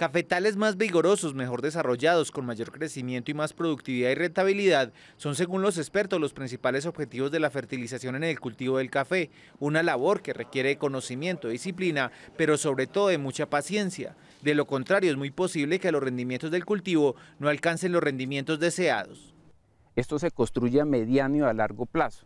Cafetales más vigorosos, mejor desarrollados, con mayor crecimiento y más productividad y rentabilidad son, según los expertos, los principales objetivos de la fertilización en el cultivo del café, una labor que requiere conocimiento, disciplina, pero sobre todo de mucha paciencia. De lo contrario, es muy posible que los rendimientos del cultivo no alcancen los rendimientos deseados. Esto se construye a mediano y a largo plazo.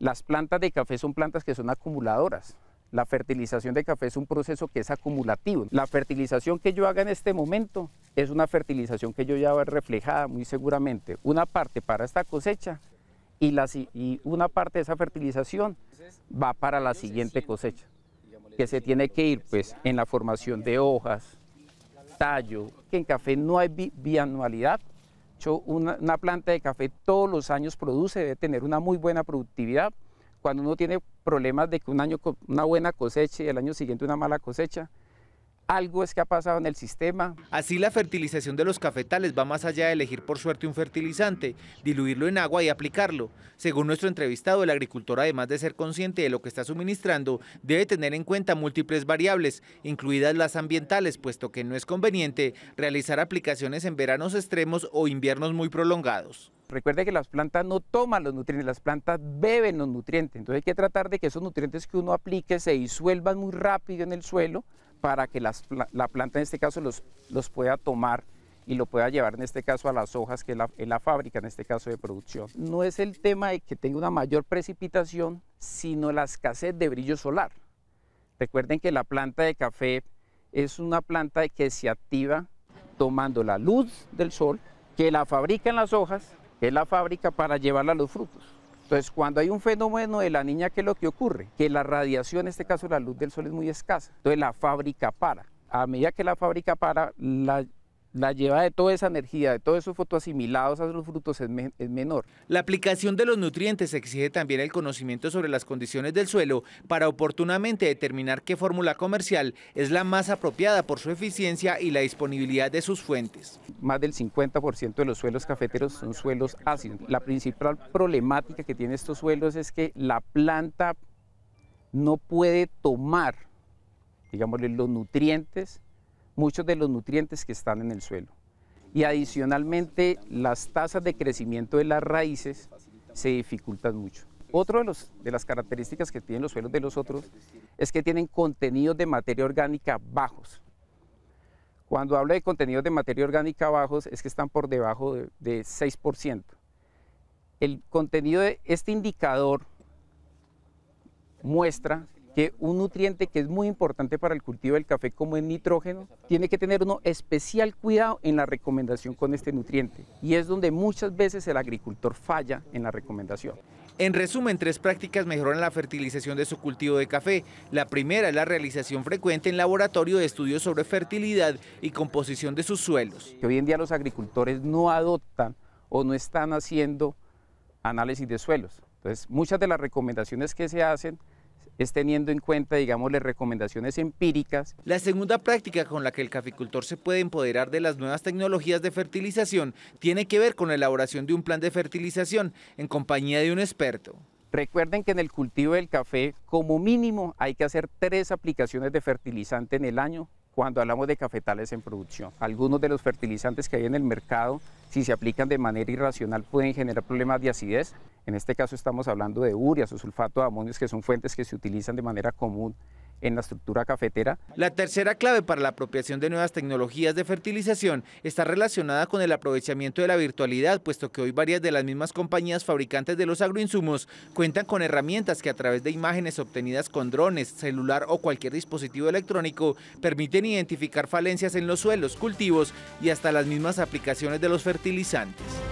Las plantas de café son plantas que son acumuladoras, la fertilización de café es un proceso que es acumulativo. La fertilización que yo haga en este momento es una fertilización que yo ya voy reflejada muy seguramente. Una parte para esta cosecha y, una parte de esa fertilización va para la siguiente cosecha, que se tiene que ir pues en la formación de hojas, tallo, que en café no hay bianualidad. una planta de café todos los años produce, debe tener una muy buena productividad, cuando uno tiene problemas de que un año una buena cosecha y el año siguiente una mala cosecha, algo es que ha pasado en el sistema. Así la fertilización de los cafetales va más allá de elegir por suerte un fertilizante, diluirlo en agua y aplicarlo. Según nuestro entrevistado, el agricultor además de ser consciente de lo que está suministrando, debe tener en cuenta múltiples variables, incluidas las ambientales, puesto que no es conveniente realizar aplicaciones en veranos extremos o inviernos muy prolongados. Recuerden que las plantas no toman los nutrientes, las plantas beben los nutrientes. Entonces hay que tratar de que esos nutrientes que uno aplique se disuelvan muy rápido en el suelo para que la planta en este caso los, pueda tomar y lo pueda llevar en este caso a las hojas que es la, en la fábrica, en este caso de producción. No es el tema de que tenga una mayor precipitación, sino la escasez de brillo solar. Recuerden que la planta de café es una planta que se activa tomando la luz del sol, que la fabrica en las hojas es la fábrica, para llevarla a los frutos. Entonces, cuando hay un fenómeno de la niña, ¿qué es lo que ocurre? Que la radiación, en este caso la luz del sol, es muy escasa. Entonces, la fábrica para. A medida que la fábrica para, la la lleva de toda esa energía, de todos esos fotoasimilados a los frutos es, menor. La aplicación de los nutrientes exige también el conocimiento sobre las condiciones del suelo para oportunamente determinar qué fórmula comercial es la más apropiada por su eficiencia y la disponibilidad de sus fuentes. Más del 50% de los suelos cafeteros son suelos ácidos. La principal problemática que tienen estos suelos es que la planta no puede tomar, digámosle, los nutrientes muchos de los nutrientes que están en el suelo. Y adicionalmente las tasas de crecimiento de las raíces se dificultan mucho. Otro de, los, de las características que tienen los suelos de los otros es que tienen contenidos de materia orgánica bajos. Cuando hablo de contenidos de materia orgánica bajos es que están por debajo de 6%. El contenido de este indicador muestra que un nutriente que es muy importante para el cultivo del café como el nitrógeno, tiene que tener uno especial cuidado en la recomendación con este nutriente y es donde muchas veces el agricultor falla en la recomendación. En resumen, tres prácticas mejoran la fertilización de su cultivo de café. La primera es la realización frecuente en laboratorio de estudios sobre fertilidad y composición de sus suelos. Que hoy en día los agricultores no adoptan o no están haciendo análisis de suelos. Entonces, muchas de las recomendaciones que se hacen es teniendo en cuenta, digamos, las recomendaciones empíricas. La segunda práctica con la que el caficultor se puede empoderar de las nuevas tecnologías de fertilización tiene que ver con la elaboración de un plan de fertilización en compañía de un experto. Recuerden que en el cultivo del café, como mínimo, hay que hacer tres aplicaciones de fertilizante en el año cuando hablamos de cafetales en producción. Algunos de los fertilizantes que hay en el mercado, si se aplican de manera irracional, pueden generar problemas de acidez. En este caso estamos hablando de urias o sulfato de amonios, que son fuentes que se utilizan de manera común en la estructura cafetera. La tercera clave para la apropiación de nuevas tecnologías de fertilización está relacionada con el aprovechamiento de la virtualidad, puesto que hoy varias de las mismas compañías fabricantes de los agroinsumos cuentan con herramientas que a través de imágenes obtenidas con drones, celular o cualquier dispositivo electrónico permiten identificar falencias en los suelos, cultivos y hasta las mismas aplicaciones de los fertilizantes.